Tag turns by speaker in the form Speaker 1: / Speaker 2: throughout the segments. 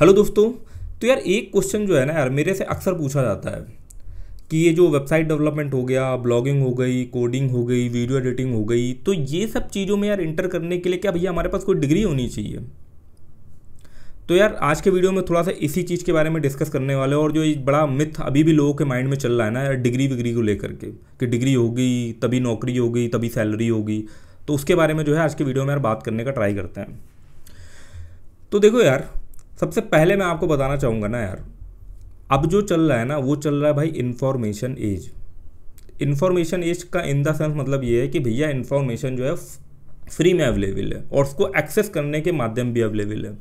Speaker 1: hello दोस्तों तो यार एक क्वेश्चन जो है ना यार मेरे से अक्सर पूछा जाता है कि ये जो वेबसाइट डेवलपमेंट हो गया ब्लॉगिंग हो गई कोडिंग हो गई वीडियो एडिटिंग हो गई तो ये सब चीज़ों में यार इंटर करने के लिए क्या भैया हमारे पास कोई डिग्री होनी चाहिए तो यार आज के वीडियो में थोड़ा सा इसी चीज़ के बारे में डिस्कस करने वाले और जो बड़ा मिथ अभी भी लोगों के माइंड में चल रहा है ना यार डिग्री विग्री को लेकर के कि डिग्री होगी तभी नौकरी होगी तभी सैलरी होगी तो उसके बारे में जो है आज के वीडियो में यार बात करने का ट्राई करते हैं तो देखो यार सबसे पहले मैं आपको बताना चाहूँगा ना यार अब जो चल रहा है ना वो चल रहा है भाई इन्फॉर्मेशन एज इन्फॉर्मेशन एज का इन द सेंस मतलब ये है कि भैया इन्फॉर्मेशन जो है फ्री में अवेलेबल है और उसको एक्सेस करने के माध्यम भी अवेलेबल है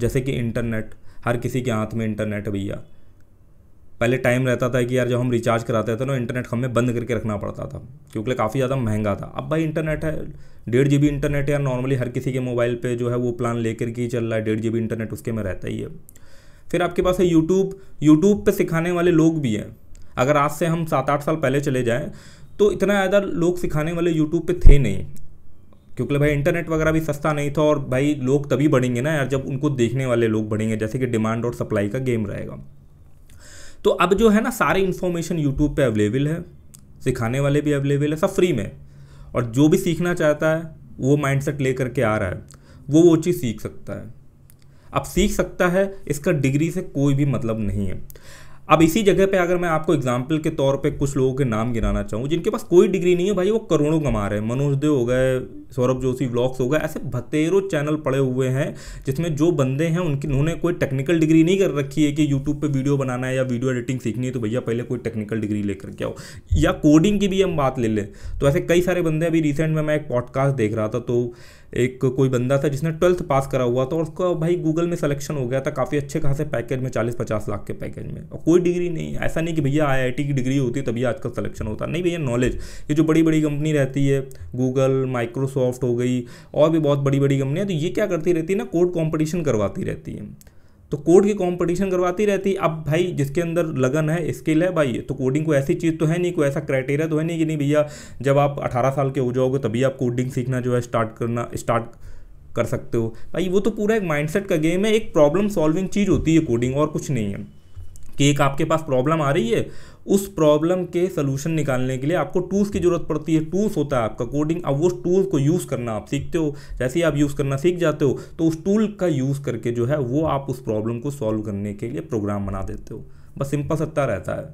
Speaker 1: जैसे कि इंटरनेट हर किसी के हाथ में इंटरनेट है भैया पहले टाइम रहता था कि यार जब हम रिचार्ज कराते थे ना इंटरनेट हमें बंद करके रखना पड़ता था क्योंकि काफ़ी ज़्यादा महंगा था अब भाई इंटरनेट है डेढ़ जी इंटरनेट यार नॉर्मली हर किसी के मोबाइल पर जो है वो प्लान लेकर के ही चल रहा है डेढ़ जी इंटरनेट उसके में रहता ही है फिर आपके पास है यूट्यूब यूट्यूब पर सिखाने वाले लोग भी हैं अगर आज से हम सात आठ साल पहले चले जाएँ तो इतना ज़्यादा लोग सिखाने वाले यूट्यूब पर थे नहीं क्योंकि भाई इंटरनेट वगैरह भी सस्ता नहीं था और भाई लोग तभी बढ़ेंगे ना यार जब उनको देखने वाले लोग बढ़ेंगे जैसे कि डिमांड और सप्लाई का गेम रहेगा तो अब जो है ना सारे इन्फॉर्मेशन यूट्यूब पे अवेलेबल है सिखाने वाले भी अवेलेबल है सब फ्री में और जो भी सीखना चाहता है वो माइंडसेट ले करके आ रहा है वो वो चीज़ सीख सकता है अब सीख सकता है इसका डिग्री से कोई भी मतलब नहीं है अब इसी जगह पे अगर मैं आपको एग्जाम्पल के तौर पे कुछ लोगों के नाम गिनाना चाहूँ जिनके पास कोई डिग्री नहीं है भाई वो करोड़ों कमा रहे हैं मनोज देव हो गए सौरभ जोशी व्लॉग्स हो गए ऐसे भतेरों चैनल पड़े हुए हैं जिसमें जो बंदे हैं उनकी उन्होंने कोई टेक्निकल डिग्री नहीं कर रखी है कि यूट्यूब पर वीडियो बनाना है या वीडियो एडिटिंग सीखनी है तो भैया पहले कोई टेक्निकल डिग्री लेकर के आओ या कोडिंग की भी हम बात ले लें तो ऐसे कई सारे बंदे अभी रिसेंट में मैं एक पॉडकास्ट देख रहा था तो एक कोई बंदा था जिसने ट्वेल्थ पास करा हुआ था और उसका भाई गूगल में सलेक्शन हो गया था काफ़ी अच्छे खासे पैकेज में चालीस पचास लाख के पैकेज में और कोई डिग्री नहीं ऐसा नहीं कि भैया आई की डिग्री होती है तभी आजकल सलेक्शन होता नहीं भैया नॉलेज ये जो बड़ी बड़ी कंपनी रहती है गूगल माइक्रोसॉफ्ट हो गई और भी बहुत बड़ी बड़ी कंपनियाँ तो ये क्या करती रहती है ना कोड कॉम्पिटिशन करवाती रहती है तो कोड की कॉम्पिटिशन करवाती रहती अब भाई जिसके अंदर लगन है स्किल है भाई तो कोडिंग को ऐसी चीज़ तो है नहीं कोई ऐसा क्राइटेरिया तो है नहीं कि नहीं भैया जब आप अठारह साल के हो जाओगे तभी आप कोडिंग सीखना जो है स्टार्ट करना स्टार्ट कर सकते हो भाई वो तो पूरा एक माइंडसेट का गेम है एक प्रॉब्लम सॉल्विंग चीज़ होती है कोडिंग और कुछ नहीं है कि एक आपके पास प्रॉब्लम आ रही है उस प्रॉब्लम के सोल्यूशन निकालने के लिए आपको टूल्स की ज़रूरत पड़ती है टूल्स होता है आपका कोडिंग अब उस टूल को यूज़ करना आप सीखते हो जैसे ही आप यूज़ करना सीख जाते हो तो उस टूल का यूज़ करके जो है वो आप उस प्रॉब्लम को सॉल्व करने के लिए प्रोग्राम बना देते हो बस सिंपल सत्ता रहता है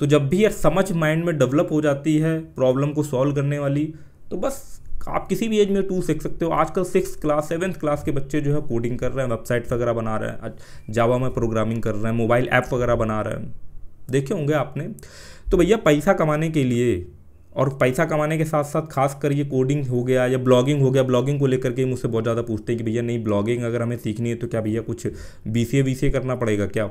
Speaker 1: तो जब भी यह समझ माइंड में डेवलप हो जाती है प्रॉब्लम को सॉल्व करने वाली तो बस आप किसी भी एज में टू सीख सकते हो आजकल सिक्स क्लास सेवन्थ क्लास के बच्चे जो है कोडिंग कर रहे हैं वेबसाइट वगैरह बना रहे हैं जावा में प्रोग्रामिंग कर रहे हैं मोबाइल ऐप वगैरह बना रहे हैं देखे होंगे आपने तो भैया पैसा कमाने के लिए और पैसा कमाने के साथ साथ खास कर ये कोडिंग हो गया या ब्लॉगिंग हो गया ब्लॉगिंग को लेकर के मुझसे बहुत ज़्यादा पूछते हैं कि भैया नहीं ब्लॉगिंग अगर हमें सीखनी है तो क्या भैया कुछ B C A B C ए करना पड़ेगा क्या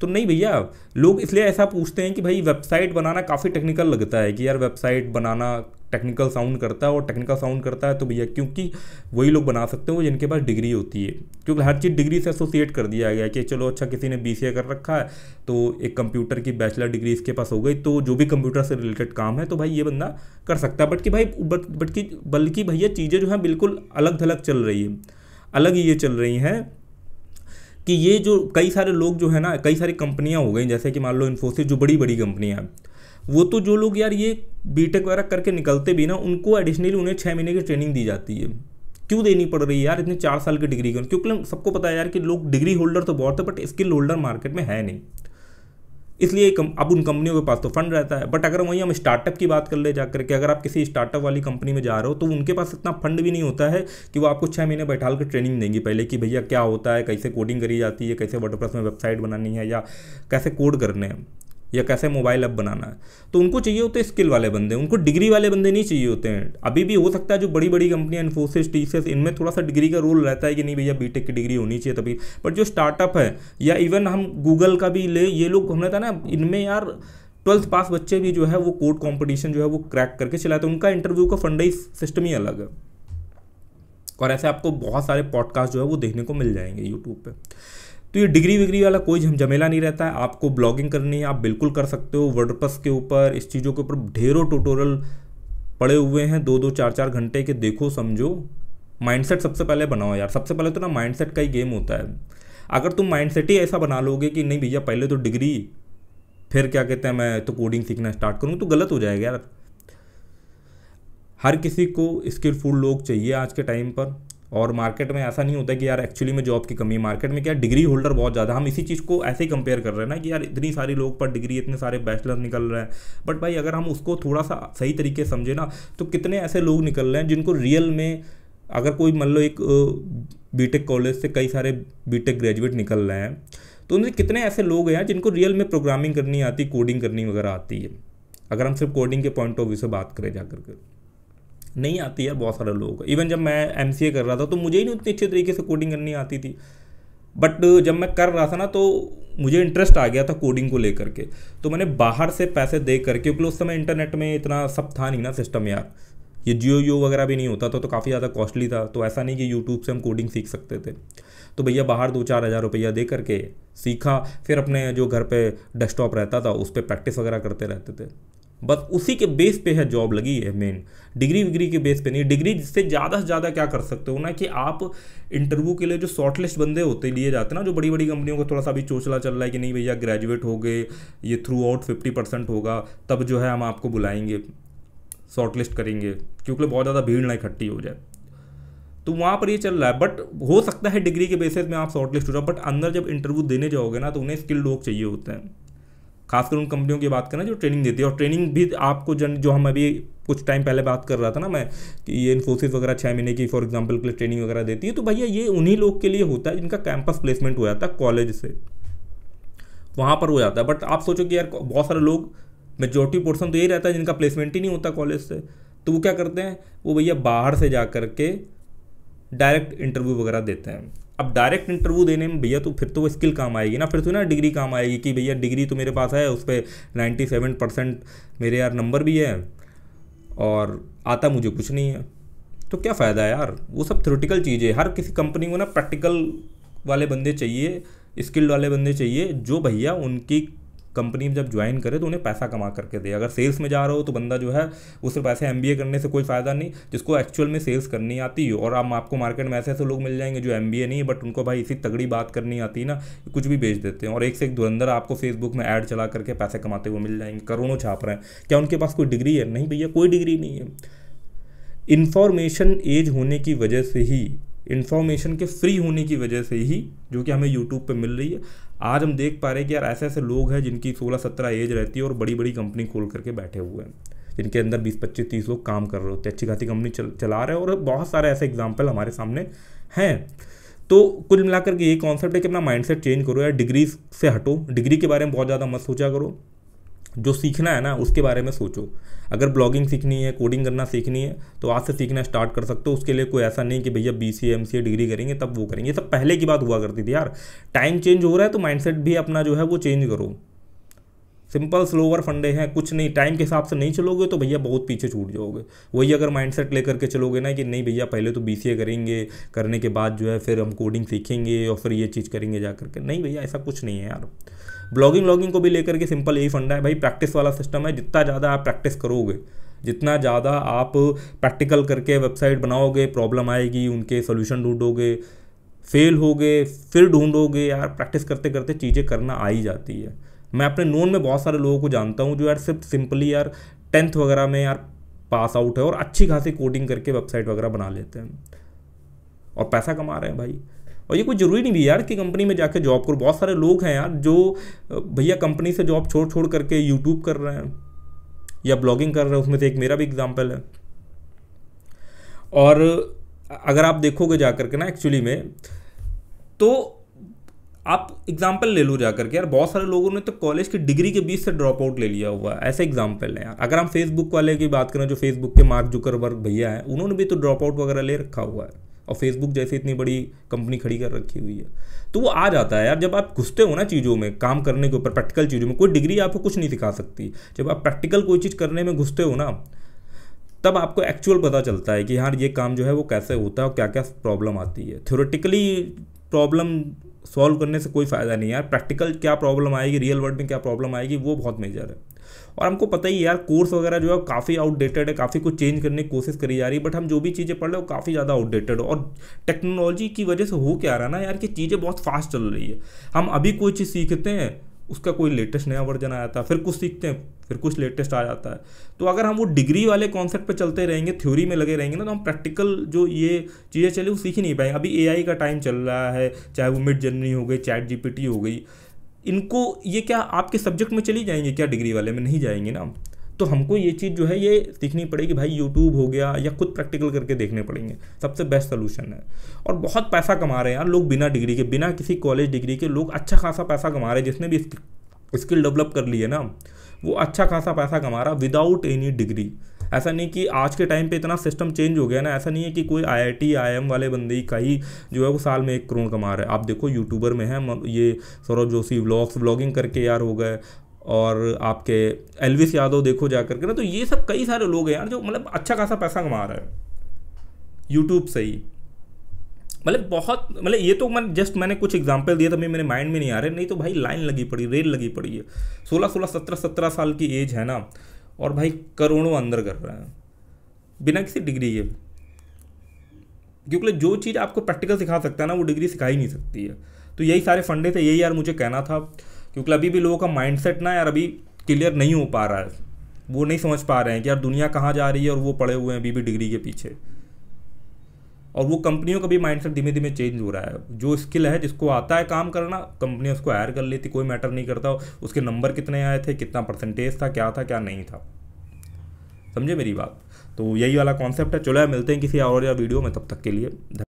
Speaker 1: तो नहीं भैया लोग इसलिए ऐसा पूछते हैं कि भाई वेबसाइट बनाना काफ़ी टेक्निकल लगता है कि यार वेबसाइट बनाना टेक्निकल साउंड करता है और टेक्निकल साउंड करता है तो भैया क्योंकि वही लोग बना सकते हो जिनके पास डिग्री होती है क्योंकि हर चीज़ डिग्री से एसोसिएट कर दिया गया कि चलो अच्छा किसी ने बी कर रखा है तो एक कंप्यूटर की बैचलर डिग्री इसके पास हो गई तो जो भी कंप्यूटर से रिलेटेड काम है तो भाई ये बंदा कर सकता है बट कि भाई बट कि बल्कि भैया चीज़ें जो हैं बिल्कुल अलग थलग चल रही है अलग ये चल रही हैं कि ये जो कई सारे लोग जो है ना कई सारी कंपनियां हो गई जैसे कि मान लो इन्फोसिस जो बड़ी बड़ी कंपनियां हैं वो तो जो लोग यार ये बीटेक वगैरह करके निकलते भी ना उनको एडिशनली उन्हें छः महीने की ट्रेनिंग दी जाती है क्यों देनी पड़ रही है यार इतने चार साल की डिग्री क्यों क्योंकि सबको पता है यार कि लोग डिग्री होल्डर तो बहुत है बट स्किल होल्डर मार्केट में है नहीं इसलिए अब उन कंपनियों के पास तो फंड रहता है बट अगर वहीं हम स्टार्टअप की बात कर ले जा करके अगर आप किसी स्टार्टअप वाली कंपनी में जा रहे हो तो उनके पास इतना फंड भी नहीं होता है कि वो आपको छः महीने बैठाल कर ट्रेनिंग देंगी पहले कि भैया क्या होता है कैसे कोडिंग करी जाती है कैसे वर्डप्रेस में वेबसाइट बनानी है या कैसे कोड करने हैं या कैसे मोबाइल ऐप बनाना है तो उनको चाहिए होते हैं स्किल वाले बंदे उनको डिग्री वाले बंदे नहीं चाहिए होते हैं अभी भी हो सकता है जो बड़ी बड़ी कंपनियां इन्फोसिस टीसीएस इनमें थोड़ा सा डिग्री का रोल रहता है कि नहीं भैया बीटेक की डिग्री होनी चाहिए तभी बट जो स्टार्टअप है या इवन हम गूगल का भी ले ये लोग हमने था ना इनमें यार ट्वेल्थ पास बच्चे भी जो है वो कोर्ट कॉम्पिटिशन जो है वो क्रैक करके चलाते हैं उनका इंटरव्यू का फंडाइज सिस्टम ही अलग है और ऐसे आपको बहुत सारे पॉडकास्ट जो है वो देखने को मिल जाएंगे यूट्यूब पर तो ये डिग्री विग्री वाला कोई झमझमेला नहीं रहता है आपको ब्लॉगिंग करनी है आप बिल्कुल कर सकते हो वर्डपस के ऊपर इस चीज़ों के ऊपर ढेरों टूटोरियल पड़े हुए हैं दो दो चार चार घंटे के देखो समझो माइंडसेट सबसे पहले बनाओ यार सबसे पहले तो ना माइंडसेट का ही गेम होता है अगर तुम माइंडसेट ही ऐसा बना लोगे कि नहीं भैया पहले तो डिग्री फिर क्या कहते हैं मैं तो कोडिंग सीखना स्टार्ट करूँ तो गलत हो जाएगा यार हर किसी को स्किलफुल लोग चाहिए आज के टाइम पर और मार्केट में ऐसा नहीं होता कि यार एक्चुअली में जॉब की कमी है मार्केट में क्या डिग्री होल्डर बहुत ज़्यादा हम इसी चीज़ को ऐसे ही कंपेयर कर रहे हैं ना कि यार इतनी सारी लोग पर डिग्री इतने सारे बैचलर निकल रहे हैं बट भाई अगर हम उसको थोड़ा सा सही तरीके समझे ना तो कितने ऐसे लोग निकल रहे हैं जिनको रियल में अगर कोई मान लो एक बीटेक कॉलेज से कई सारे बीटेक ग्रेजुएट निकल रहे हैं तो उनसे कितने ऐसे लोग हैं जिनको रियल में प्रोग्रामिंग करनी आती कोडिंग करनी वगैरह आती है अगर हम सिर्फ कोडिंग के पॉइंट ऑफ व्यू से बात करें जाकर कर नहीं आती यार बहुत सारे लोगों को इवन जब मैं एम कर रहा था तो मुझे ही नहीं उतनी अच्छे तरीके से कोडिंग करनी आती थी बट uh, जब मैं कर रहा था ना तो मुझे इंटरेस्ट आ गया था कोडिंग को लेकर के तो मैंने बाहर से पैसे दे करके क्योंकि उस समय इंटरनेट में इतना सब था नहीं ना सिस्टम यार ये जियो यो वगैरह भी नहीं होता था तो काफ़ी ज़्यादा कॉस्टली था तो ऐसा नहीं कि यूट्यूब से हम कोडिंग सीख सकते थे तो भैया बाहर दो चार हज़ार रुपया दे करके सीखा फिर अपने जो घर पे डेस्कटॉप रहता था उस पर प्रैक्टिस वगैरह करते रहते थे बस उसी के बेस पे है जॉब लगी है मेन डिग्री विग्री के बेस पे नहीं डिग्री जिससे ज़्यादा से ज़्यादा क्या कर सकते हो ना कि आप इंटरव्यू के लिए जो शॉर्टलिस्ट बंदे होते लिए जाते हैं ना जो बड़ी बड़ी कंपनियों का थोड़ा सा अभी चोचला चल रहा है कि नहीं भैया ग्रेजुएट हो गए ये थ्रू आउट फिफ्टी परसेंट होगा तब जो है हम आपको बुलाएंगे शॉर्टलिस्ट करेंगे क्योंकि बहुत ज़्यादा भीड़ ना इकट्ठी हो जाए तो वहाँ पर ये चल रहा है बट हो सकता है डिग्री के बेसिस में आप शॉर्टलिस्ट हो जाओ बट अंदर जब इंटरव्यू देने जाओगे ना तो उन्हें स्किल्ड लोग चाहिए होते हैं खासकर उन कंपनियों की बात करें जो ट्रेनिंग देती है और ट्रेनिंग भी आपको जन जो हम अभी कुछ टाइम पहले बात कर रहा था ना मैं कि ये इन्फोसिस वगैरह छः महीने की फॉर एग्जाम्पल के लिए ट्रेनिंग वगैरह देती है तो भैया ये उन्हीं लोग के लिए होता है जिनका कैंपस प्लेसमेंट हो जाता है कॉलेज से वहाँ पर हो जाता है बट आप सोचो कि यार बहुत सारे लोग मेजोरिटी पोर्सन तो यही रहता है जिनका प्लेसमेंट ही नहीं होता कॉलेज से तो वो क्या करते हैं वो भैया बाहर से जा कर के डायरेक्ट इंटरव्यू वगैरह देते हैं अब डायरेक्ट इंटरव्यू देने में भैया तो फिर तो वो स्किल काम आएगी ना फिर तो ना डिग्री काम आएगी कि भैया डिग्री तो मेरे पास है उस पर नाइन्टी सेवन परसेंट मेरे यार नंबर भी है और आता मुझे कुछ नहीं है तो क्या फ़ायदा है यार वो सब थ्रोटिकल चीज़ें हर किसी कंपनी को ना प्रैक्टिकल वाले बंदे चाहिए स्किल्ड वाले बंदे चाहिए जो भैया उनकी कंपनी में जब ज्वाइन करे तो उन्हें पैसा कमा करके दे अगर सेल्स में जा रहे हो तो बंदा जो है उसे पैसे एम करने से कोई फ़ायदा नहीं जिसको एक्चुअल में सेल्स करनी आती हो और आप आपको मार्केट में ऐसे ऐसे लोग मिल जाएंगे जो एम नहीं है बट उनको भाई इसी तगड़ी बात करनी आती है ना कुछ भी बेच देते हैं और एक से एक धुरंधर आपको फेसबुक में ऐड चला करके पैसे कमाते हुए मिल जाएंगे करोड़ों छाप रहे हैं क्या उनके पास कोई डिग्री है नहीं भैया कोई डिग्री नहीं है इन्फॉर्मेशन एज होने की वजह से ही इन्फॉर्मेशन के फ्री होने की वजह से ही जो कि हमें यूट्यूब पे मिल रही है आज हम देख पा रहे हैं कि यार ऐसे ऐसे लोग हैं जिनकी सोलह सत्रह एज रहती है और बड़ी बड़ी कंपनी खोल करके बैठे हुए हैं जिनके अंदर बीस पच्चीस तीस लोग काम कर रहे होते हैं अच्छी खासी कंपनी चल, चला रहे हैं और बहुत सारे ऐसे एग्जाम्पल हमारे सामने हैं तो कुल मिलाकर के ये कॉन्सेप्ट है कि अपना माइंडसेट चेंज करो या डिग्री से हटो डिग्री के बारे में बहुत ज़्यादा मत सोचा करो जो सीखना है ना उसके बारे में सोचो अगर ब्लॉगिंग सीखनी है कोडिंग करना सीखनी है तो आज से सीखना स्टार्ट कर सकते हो उसके लिए कोई ऐसा नहीं कि भैया B C M C degree करेंगे तब वो करेंगे ये सब पहले की बात हुआ करती थी यार टाइम चेंज हो रहा है तो माइंडसेट भी अपना जो है वो चेंज करो सिंपल स्लोवर फंडे हैं कुछ नहीं टाइम के हिसाब से नहीं चलोगे तो भैया बहुत पीछे छूट जाओगे वही अगर माइंडसेट लेकर के चलोगे ना कि नहीं भैया पहले तो ए करेंगे करने के बाद जो है फिर हम कोडिंग सीखेंगे और फिर ये चीज़ करेंगे जा करके नहीं भैया ऐसा कुछ नहीं है यार ब्लॉगिंग व्लॉगिंग को भी लेकर के सिंपल यही फंडा है भाई प्रैक्टिस वाला सिस्टम है जितना ज़्यादा आप प्रैक्टिस करोगे जितना ज़्यादा आप प्रैक्टिकल करके वेबसाइट बनाओगे प्रॉब्लम आएगी उनके सोल्यूशन ढूंढोगे फेल हो गए फिर ढूंढोगे यार प्रैक्टिस करते करते चीज़ें करना आ ही जाती है मैं अपने नोन में बहुत सारे लोगों को जानता हूँ जो यार सिर्फ सिंपली यार टेंथ वगैरह में यार पास आउट है और अच्छी खासी कोडिंग करके वेबसाइट वगैरह बना लेते हैं और पैसा कमा रहे हैं भाई और ये कोई ज़रूरी नहीं भी यार कि कंपनी में जाके जॉब करो बहुत सारे लोग हैं यार जो भैया कंपनी से जॉब छोड़ छोड़ करके यूट्यूब कर रहे हैं या ब्लॉगिंग कर रहे हैं उसमें से एक मेरा भी एग्जाम्पल है और अगर आप देखोगे जा करके ना एक्चुअली में तो आप एग्जाम्पल ले लो जा करके यार बहुत सारे लोगों ने तो कॉलेज की डिग्री के बीच से ड्रॉप आउट ले लिया हुआ है ऐसे एग्जाम्पल है यार अगर हम फेसबुक वाले की बात करें जो फेसबुक के मार्क जुकरबर्ग भैया हैं उन्होंने भी तो ड्रॉप आउट वगैरह ले रखा हुआ है और फेसबुक जैसे इतनी बड़ी कंपनी खड़ी कर रखी हुई है तो वो आ जाता है यार जब आप घुसते हो ना चीज़ों में काम करने के ऊपर प्रैक्टिकल चीज़ों में कोई डिग्री आपको कुछ नहीं सिखा सकती जब आप प्रैक्टिकल कोई चीज़ करने में घुसते हो ना तब आपको एक्चुअल पता चलता है कि यार ये काम जो है वो कैसे होता है और क्या क्या प्रॉब्लम आती है थ्योरेटिकली प्रॉब्लम सॉल्व करने से कोई फ़ायदा नहीं है यार प्रैक्टिकल क्या प्रॉब्लम आएगी रियल वर्ल्ड में क्या प्रॉब्लम आएगी वो बहुत मेजर है और हमको पता ही यार कोर्स वगैरह जो है काफ़ी आउटडेटेड है काफ़ी कुछ चेंज करने की कोशिश करी जा रही है बट हम जो भी चीज़ें पढ़ रहे हो काफ़ी ज़्यादा आउटडेटेड और टेक्नोलॉजी की वजह से हो क्या रहा ना यार कि चीज़ें बहुत फास्ट चल रही है हम अभी कोई चीज़ सीखते हैं उसका कोई लेटेस्ट नया वर्जन आ जाता है फिर कुछ सीखते हैं फिर कुछ लेटेस्ट आ जाता है तो अगर हम वो डिग्री वाले कॉन्सेप्ट पे चलते रहेंगे थ्योरी में लगे रहेंगे ना तो हम प्रैक्टिकल जो ये चीज़ें चले वो सीख ही नहीं पाएंगे अभी एआई का टाइम चल रहा है चाहे वो मिड जर्नी हो गई चैट जीपीटी हो गई इनको ये क्या आपके सब्जेक्ट में चली जाएंगे क्या डिग्री वाले में नहीं जाएंगे ना तो हमको ये चीज़ जो है ये सीखनी पड़ेगी भाई यूट्यूब हो गया या खुद प्रैक्टिकल करके देखने पड़ेंगे सबसे बेस्ट सोल्यूशन है और बहुत पैसा कमा रहे हैं यार लोग बिना डिग्री के बिना किसी कॉलेज डिग्री के लोग अच्छा खासा पैसा कमा रहे हैं जिसने भी स्किल डेवलप कर ली है ना वो अच्छा खासा पैसा कमा रहा विदाउट एनी डिग्री ऐसा नहीं कि आज के टाइम पे इतना सिस्टम चेंज हो गया ना ऐसा नहीं है कि कोई आई आई टी आई एम वाले बंदे का ही जो है वो साल में एक करोड़ कमा रहा है आप देखो यूट्यूबर में है ये सौरभ जोशी व्लॉग्स व्लॉगिंग करके यार हो गए और आपके एलविस यादव देखो जा करके ना तो ये सब कई सारे लोग हैं यार जो मतलब अच्छा खासा पैसा कमा रहा है यूट्यूब से ही मतलब बहुत मतलब ये तो मैं जस्ट मैंने कुछ एग्जाम्पल दिया था मैं मेरे माइंड में नहीं आ रहे नहीं तो भाई लाइन लगी पड़ी रेल लगी पड़ी है सोलह सोलह सत्रह सत्रह साल की एज है ना और भाई करोड़ों अंदर कर रहे हैं बिना किसी डिग्री के क्योंकि जो चीज़ आपको प्रैक्टिकल सिखा सकता है ना वो डिग्री सिखा ही नहीं सकती है तो यही सारे फंडे थे यही यार मुझे कहना था क्योंकि अभी भी लोगों का माइंडसेट ना यार अभी क्लियर नहीं हो पा रहा है वो नहीं समझ पा रहे हैं कि यार दुनिया कहाँ जा रही है और वो पड़े हुए हैं अभी भी डिग्री के पीछे और वो कंपनियों का भी माइंडसेट धीमे धीमे चेंज हो रहा है जो स्किल है जिसको आता है काम करना कंपनी उसको हायर कर लेती कोई मैटर नहीं करता उसके नंबर कितने आए थे कितना परसेंटेज था क्या था क्या नहीं था समझे मेरी बात तो यही वाला कॉन्सेप्ट है चलो मिलते हैं किसी और या वीडियो में तब तक के लिए